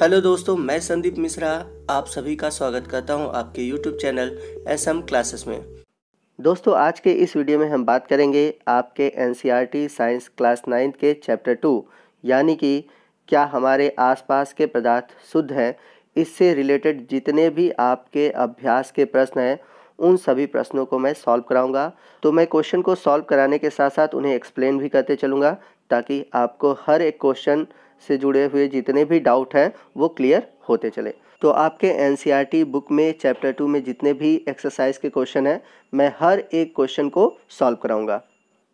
hello दोस्तों मैं संदीप मिश्रा आप सभी का स्वागत करता हूं आपके YouTube channel S M classes में दोस्तों आज के इस वीडियो में हम बात करेंगे आपके एन साइंस क्लास नाइन्थ के चैप्टर टू यानी कि क्या हमारे आसपास के पदार्थ शुद्ध हैं इससे रिलेटेड जितने भी आपके अभ्यास के प्रश्न हैं उन सभी प्रश्नों को मैं सॉल्व कराऊंगा तो मैं क्वेश्चन को सॉल्व कराने के साथ साथ उन्हें एक्सप्लेन भी करते चलूँगा ताकि आपको हर एक क्वेश्चन से जुड़े हुए जितने भी डाउट हैं वो क्लियर होते चले तो आपके एन बुक e में चैप्टर टू में जितने भी एक्सरसाइज के क्वेश्चन हैं मैं हर एक क्वेश्चन को सॉल्व कराऊंगा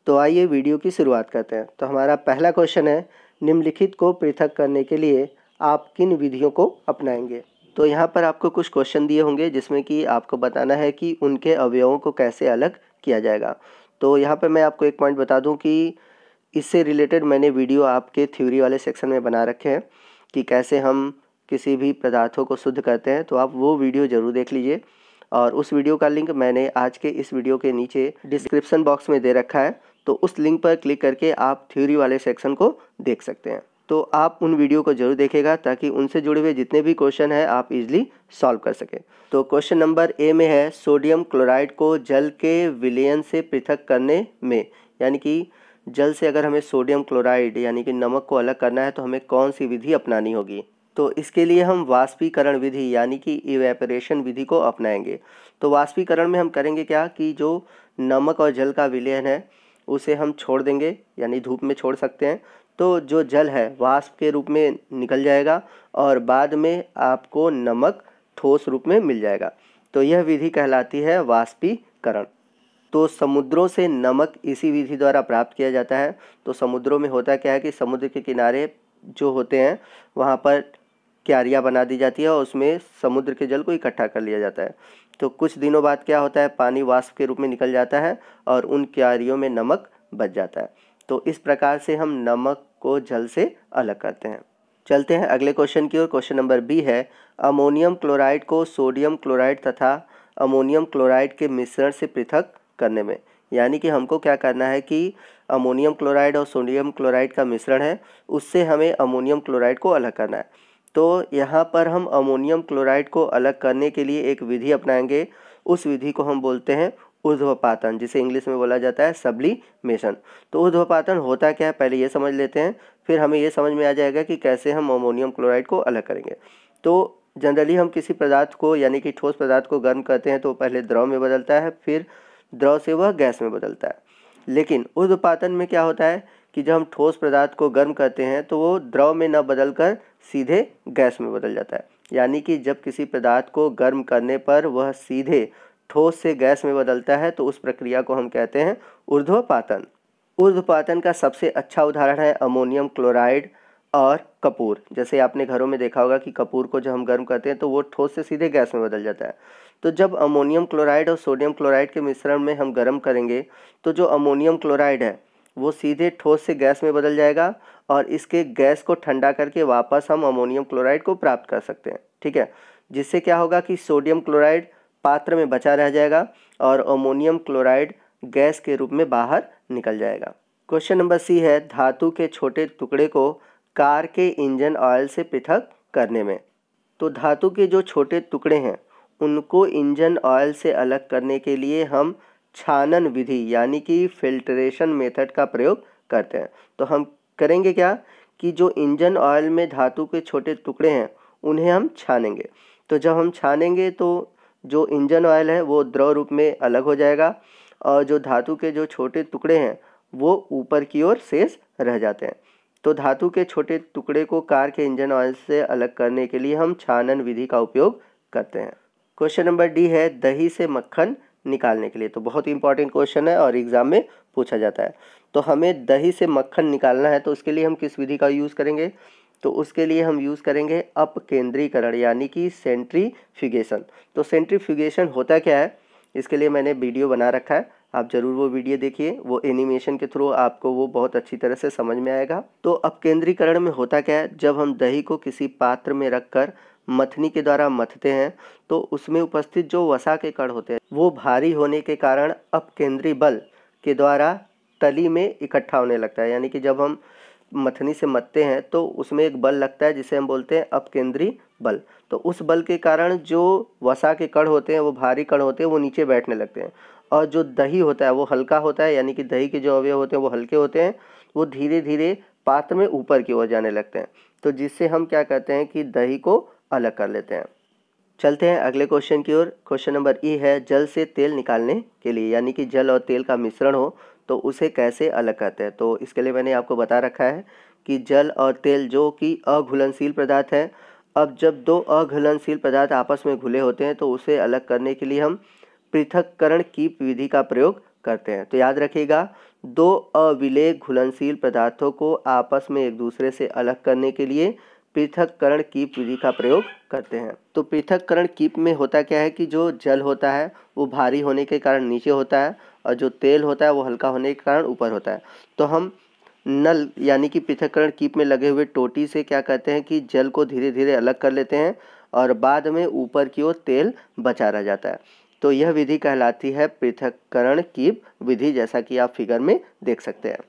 तो आइए वीडियो की शुरुआत करते हैं तो हमारा पहला क्वेश्चन है निम्नलिखित को पृथक करने के लिए आप किन विधियों को अपनाएंगे तो यहाँ पर आपको कुछ क्वेश्चन दिए होंगे जिसमें कि आपको बताना है कि उनके अवयवों को कैसे अलग किया जाएगा तो यहाँ पर मैं आपको एक पॉइंट बता दूँ कि इससे रिलेटेड मैंने वीडियो आपके थ्योरी वाले सेक्शन में बना रखे हैं कि कैसे हम किसी भी पदार्थों को शुद्ध करते हैं तो आप वो वीडियो ज़रूर देख लीजिए और उस वीडियो का लिंक मैंने आज के इस वीडियो के नीचे डिस्क्रिप्सन बॉक्स में दे रखा है तो उस लिंक पर क्लिक करके आप थ्योरी वाले सेक्शन को देख सकते हैं तो आप उन वीडियो को जरूर देखेगा ताकि उनसे जुड़े हुए जितने भी क्वेश्चन हैं आप इजीली सॉल्व कर सकें तो क्वेश्चन नंबर ए में है सोडियम क्लोराइड को जल के विलयन से पृथक करने में यानी कि जल से अगर हमें सोडियम क्लोराइड यानी कि नमक को अलग करना है तो हमें कौन सी विधि अपनानी होगी तो इसके लिए हम वाष्पीकरण विधि यानी कि इवेपरेशन विधि को अपनाएंगे तो वाष्पीकरण में हम करेंगे क्या कि जो नमक और जल का विलयन है उसे हम छोड़ देंगे यानी धूप में छोड़ सकते हैं तो जो जल है वाष्प के रूप में निकल जाएगा और बाद में आपको नमक ठोस रूप में मिल जाएगा तो यह विधि कहलाती है वाष्पीकरण तो समुद्रों से नमक इसी विधि द्वारा प्राप्त किया जाता है तो समुद्रों में होता क्या है कि समुद्र के किनारे जो होते हैं वहाँ पर क्यारियाँ बना दी जाती है और उसमें समुद्र के जल को इकट्ठा कर लिया जाता है तो कुछ दिनों बाद क्या होता है पानी वाष्प के रूप में निकल जाता है और उन क्यारियों में नमक बच जाता है तो इस प्रकार से हम नमक को जल से अलग करते हैं चलते हैं अगले क्वेश्चन की ओर क्वेश्चन नंबर बी है अमोनियम क्लोराइड को सोडियम क्लोराइड तथा अमोनियम क्लोराइड के मिश्रण से पृथक करने में यानी कि हमको क्या करना है कि अमोनियम क्लोराइड और सोडियम क्लोराइड का मिश्रण है उससे हमें अमोनियम क्लोराइड को अलग करना है तो यहाँ पर हम अमोनियम क्लोराइड को अलग करने के लिए एक विधि अपनाएंगे उस विधि को हम बोलते हैं ऊर्ध्वपातन जिसे इंग्लिश में बोला जाता है सब्लीमेशन तो ऊर्ध्वपातन होता क्या है पहले ये समझ लेते हैं फिर हमें ये समझ में आ जाएगा कि कैसे हम अमोनियम क्लोराइड को अलग करेंगे तो जनरली हम किसी पदार्थ को यानी कि ठोस पदार्थ को गर्म करते हैं तो पहले द्रव में बदलता है फिर द्रव से वह गैस में बदलता है लेकिन उद्पातन में क्या होता है कि जब हम ठोस पदार्थ को गर्म करते हैं तो वो द्रव में न बदल कर सीधे गैस में बदल जाता है यानी कि जब किसी पदार्थ को गर्म करने पर वह सीधे ठोस से गैस में बदलता है तो उस प्रक्रिया को हम कहते हैं ऊर्ध्वपातन ऊर्ध्वपातन का सबसे अच्छा उदाहरण है अमोनियम क्लोराइड और कपूर जैसे आपने घरों में देखा होगा कि कपूर को जब हम गर्म करते हैं तो वो ठोस से सीधे गैस में बदल जाता है तो जब अमोनियम क्लोराइड और सोडियम क्लोराइड के मिश्रण में हम गर्म करेंगे तो जो अमोनियम क्लोराइड है वो सीधे ठोस से गैस में बदल जाएगा और इसके गैस को ठंडा करके वापस हम अमोनियम क्लोराइड को प्राप्त कर सकते हैं ठीक है जिससे क्या होगा कि सोडियम क्लोराइड पात्र में बचा रह जाएगा और अमोनियम क्लोराइड गैस के रूप में बाहर निकल जाएगा क्वेश्चन नंबर सी है धातु के छोटे टुकड़े को कार के इंजन ऑयल से पृथक करने में तो धातु के जो छोटे टुकड़े हैं उनको इंजन ऑयल से अलग करने के लिए हम छानन विधि यानी कि फिल्ट्रेशन मेथड का प्रयोग करते हैं तो हम करेंगे क्या कि जो इंजन ऑयल में धातु के छोटे टुकड़े हैं उन्हें हम छानेंगे तो जब हम छानेंगे तो जो इंजन ऑयल है वो द्रव रूप में अलग हो जाएगा और जो धातु के जो छोटे टुकड़े हैं वो ऊपर की ओर शेष रह जाते हैं तो धातु के छोटे टुकड़े को कार के इंजन ऑयल से अलग करने के लिए हम छानन विधि का उपयोग करते हैं क्वेश्चन नंबर डी है दही से मक्खन निकालने के लिए तो बहुत ही इंपॉर्टेंट क्वेश्चन है और एग्जाम में पूछा जाता है तो हमें दही से मक्खन निकालना है तो उसके लिए हम किस विधि का यूज़ करेंगे तो उसके लिए हम यूज़ करेंगे अपकेंद्रीकरण यानी कि सेंट्रीफ्यूगेशन तो सेंट्रीफ्यूगेशन होता क्या है इसके लिए मैंने वीडियो बना रखा है आप ज़रूर वो वीडियो देखिए वो एनिमेशन के थ्रू आपको वो बहुत अच्छी तरह से समझ में आएगा तो अपकेंद्रीकरण में होता क्या है जब हम दही को किसी पात्र में रखकर मथनी के द्वारा मथते हैं तो उसमें उपस्थित जो वसा के कण होते हैं वो भारी होने के कारण केंद्रीय बल के द्वारा तली में इकट्ठा होने लगता है यानी कि जब हम मथनी से मथते हैं तो उसमें एक बल लगता है जिसे हम बोलते हैं अपकेंद्री बल तो उस बल के कारण जो वसा के कण होते हैं वो भारी कण होते हैं वो नीचे बैठने लगते हैं और जो दही होता है वो हल्का होता है यानी कि दही के जो अवयव होते हैं वो हल्के होते हैं वो धीरे धीरे पात्र में ऊपर की ओर जाने लगते हैं तो जिससे हम क्या करते हैं कि दही को अलग कर लेते हैं चलते हैं अगले क्वेश्चन की ओर क्वेश्चन नंबर ई है जल से तेल निकालने के लिए यानी कि जल और तेल का मिश्रण हो तो उसे कैसे अलग करते हैं तो इसके लिए मैंने आपको बता रखा है कि जल और तेल जो कि अघुलनशील पदार्थ है अब जब दो अघुलनशील पदार्थ आपस में घुले होते हैं तो उसे अलग करने के लिए हम पृथककरण कीप विधि का प्रयोग करते हैं तो याद रखिएगा दो अविलेय घुलनशील पदार्थों को आपस में एक दूसरे से अलग करने के लिए पृथककरण कीप विधि का प्रयोग करते हैं तो पृथककरण कीप में होता क्या है कि जो जल होता है वो भारी होने के कारण नीचे होता है और जो तेल होता है वो हल्का होने के कारण ऊपर होता है तो हम नल यानी कि पृथककरण कीप में लगे हुए टोटी से क्या करते हैं कि जल को धीरे धीरे अलग कर लेते हैं और बाद में ऊपर की ओर तेल बचा रह जाता है तो यह विधि कहलाती है पृथककरण की विधि जैसा कि आप फिगर में देख सकते हैं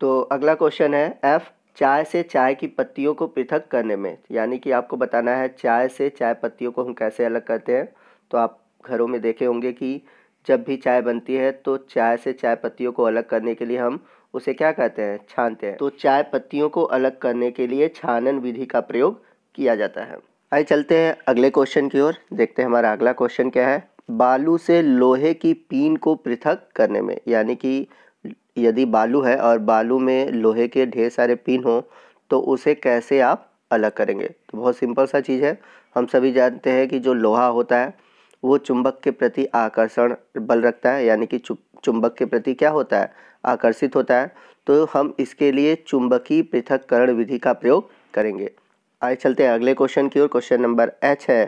तो अगला क्वेश्चन है एफ चाय से चाय की पत्तियों को पृथक करने में यानी कि आपको बताना है चाय से चाय पत्तियों को हम कैसे अलग करते हैं तो आप घरों में देखे होंगे कि जब भी चाय बनती है तो चाय से चाय पत्तियों को अलग करने के लिए हम उसे क्या कहते हैं छानते हैं तो चाय पत्तियों को अलग करने के लिए छानन विधि का प्रयोग किया जाता है आइए चलते हैं अगले क्वेश्चन की ओर देखते हैं हमारा अगला क्वेश्चन क्या है बालू से लोहे की पीन को पृथक करने में यानी कि यदि बालू है और बालू में लोहे के ढेर सारे पीन हो तो उसे कैसे आप अलग करेंगे तो बहुत सिंपल सा चीज़ है हम सभी जानते हैं कि जो लोहा होता है वो चुंबक के प्रति आकर्षण बल रखता है यानी कि चुंबक के प्रति क्या होता है आकर्षित होता है तो हम इसके लिए चुंबकीय पृथककरण विधि का प्रयोग करेंगे आइए चलते हैं अगले क्वेश्चन की ओर क्वेश्चन नंबर एच है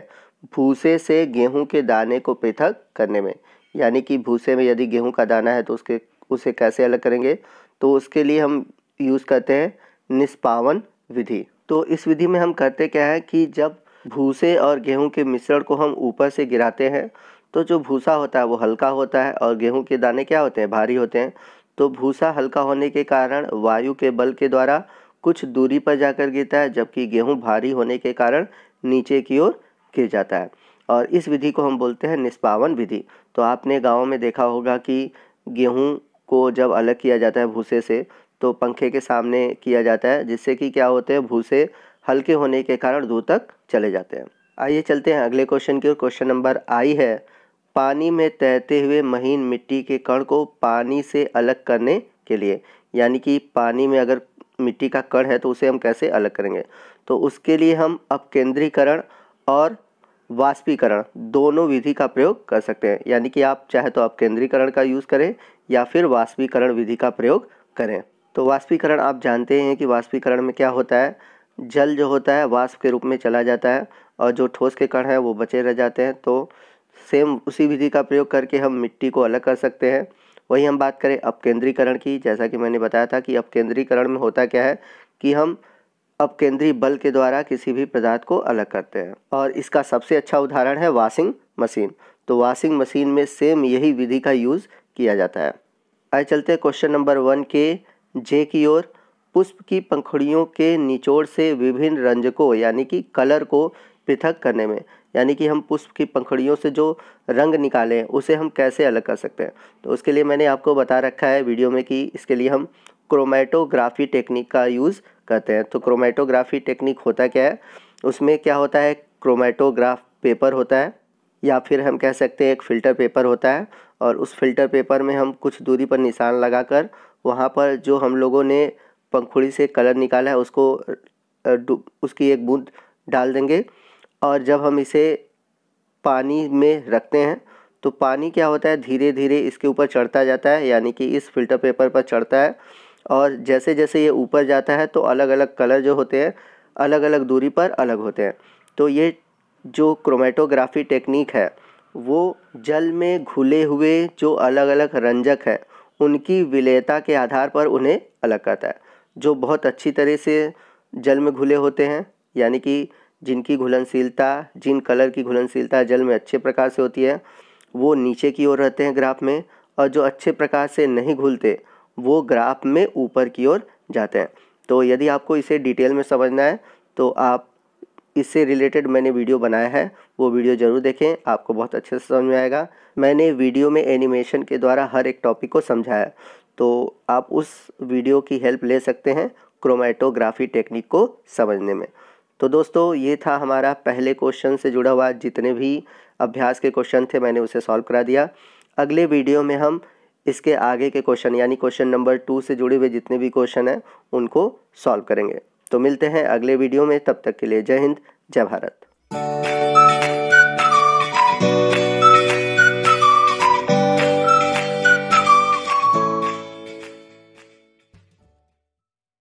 भूसे से गेहूँ के दाने को पृथक करने में यानी कि भूसे में यदि गेहूँ का दाना है तो उसके उसे कैसे अलग करेंगे तो उसके लिए हम यूज़ करते हैं निष्पावन विधि तो इस विधि में हम करते क्या है कि जब भूसे और गेहूँ के मिश्रण को हम ऊपर से गिराते हैं तो जो भूसा होता है वो हल्का होता है और गेहूँ के दाने क्या होते हैं भारी होते हैं तो भूसा हल्का होने के कारण वायु के बल के द्वारा कुछ दूरी पर जाकर गिरता है जबकि गेहूँ भारी होने के कारण नीचे की ओर किया जाता है और इस विधि को हम बोलते हैं निष्पावन विधि तो आपने गाँव में देखा होगा कि गेहूँ को जब अलग किया जाता है भूसे से तो पंखे के सामने किया जाता है जिससे कि क्या होते हैं भूसे हल्के होने के कारण दूर तक चले जाते हैं आइए चलते हैं अगले क्वेश्चन की ओर क्वेश्चन नंबर आई है पानी में तैरते हुए महीन मिट्टी के कण को पानी से अलग करने के लिए यानी कि पानी में अगर मिट्टी का कण है तो उसे हम कैसे अलग करेंगे तो उसके लिए हम अपकेंद्रीकरण और वाष्पीकरण दोनों विधि का प्रयोग कर सकते हैं यानी कि आप चाहे तो आप केंद्रीकरण का यूज़ करें या फिर वाष्पीकरण विधि का प्रयोग करें तो वाष्पीकरण आप जानते हैं कि वाष्पीकरण में क्या होता है जल जो होता है वाष्प के रूप में चला जाता है और जो ठोस के कण हैं वो बचे रह जाते हैं तो सेम उसी विधि का प्रयोग करके हम मिट्टी को अलग कर सकते हैं वहीं हम बात करें अपकेंद्रीकरण की जैसा कि मैंने बताया था कि अपकेंद्रीकरण में होता क्या है कि हम अब केंद्रीय बल के द्वारा किसी भी पदार्थ को अलग करते हैं और इसका सबसे अच्छा उदाहरण है वॉशिंग मशीन तो वॉशिंग मशीन में सेम यही विधि का यूज़ किया जाता है आए चलते क्वेश्चन नंबर वन के जे की ओर पुष्प की पंखुड़ियों के निचोड़ से विभिन्न रंजकों यानी कि कलर को पृथक करने में यानी कि हम पुष्प की पंखुड़ियों से जो रंग निकालें उसे हम कैसे अलग कर सकते हैं तो उसके लिए मैंने आपको बता रखा है वीडियो में कि इसके लिए हम क्रोमेटोग्राफी टेक्निक का यूज़ करते हैं तो क्रोमेटोग्राफी टेक्निक होता क्या है उसमें क्या होता है क्रोमेटोग्राफ पेपर होता है या फिर हम कह सकते हैं एक फ़िल्टर पेपर होता है और उस फिल्टर पेपर में हम कुछ दूरी पर निशान लगाकर वहाँ पर जो हम लोगों ने पंखुड़ी से कलर निकाला है उसको उसकी एक बूंद डाल देंगे और जब हम इसे पानी में रखते हैं तो पानी क्या होता है धीरे धीरे इसके ऊपर चढ़ता जाता है यानी कि इस फिल्टर पेपर पर चढ़ता है और जैसे जैसे ये ऊपर जाता है तो अलग अलग कलर जो होते हैं अलग अलग दूरी पर अलग होते हैं तो ये जो क्रोमेटोग्राफी टेक्निक है वो जल में घुले हुए जो अलग अलग रंजक हैं उनकी विलयता के आधार पर उन्हें अलग करता है जो बहुत अच्छी तरह से जल में घुले होते हैं यानी कि जिनकी घुलनशीलता जिन कलर की घुलनशीलता जल में अच्छे प्रकार से होती है वो नीचे की ओर रहते हैं ग्राफ में और जो अच्छे प्रकार से नहीं घुलते वो ग्राफ में ऊपर की ओर जाते हैं तो यदि आपको इसे डिटेल में समझना है तो आप इससे रिलेटेड मैंने वीडियो बनाया है वो वीडियो ज़रूर देखें आपको बहुत अच्छे से समझ में आएगा मैंने वीडियो में एनिमेशन के द्वारा हर एक टॉपिक को समझाया तो आप उस वीडियो की हेल्प ले सकते हैं क्रोमेटोग्राफी टेक्निक को समझने में तो दोस्तों ये था हमारा पहले क्वेश्चन से जुड़ा हुआ जितने भी अभ्यास के क्वेश्चन थे मैंने उसे सॉल्व करा दिया अगले वीडियो में हम इसके आगे के क्वेश्चन यानी क्वेश्चन नंबर टू से जुड़े हुए जितने भी क्वेश्चन हैं उनको सॉल्व करेंगे तो मिलते हैं अगले वीडियो में तब तक के लिए जय हिंद जय भारत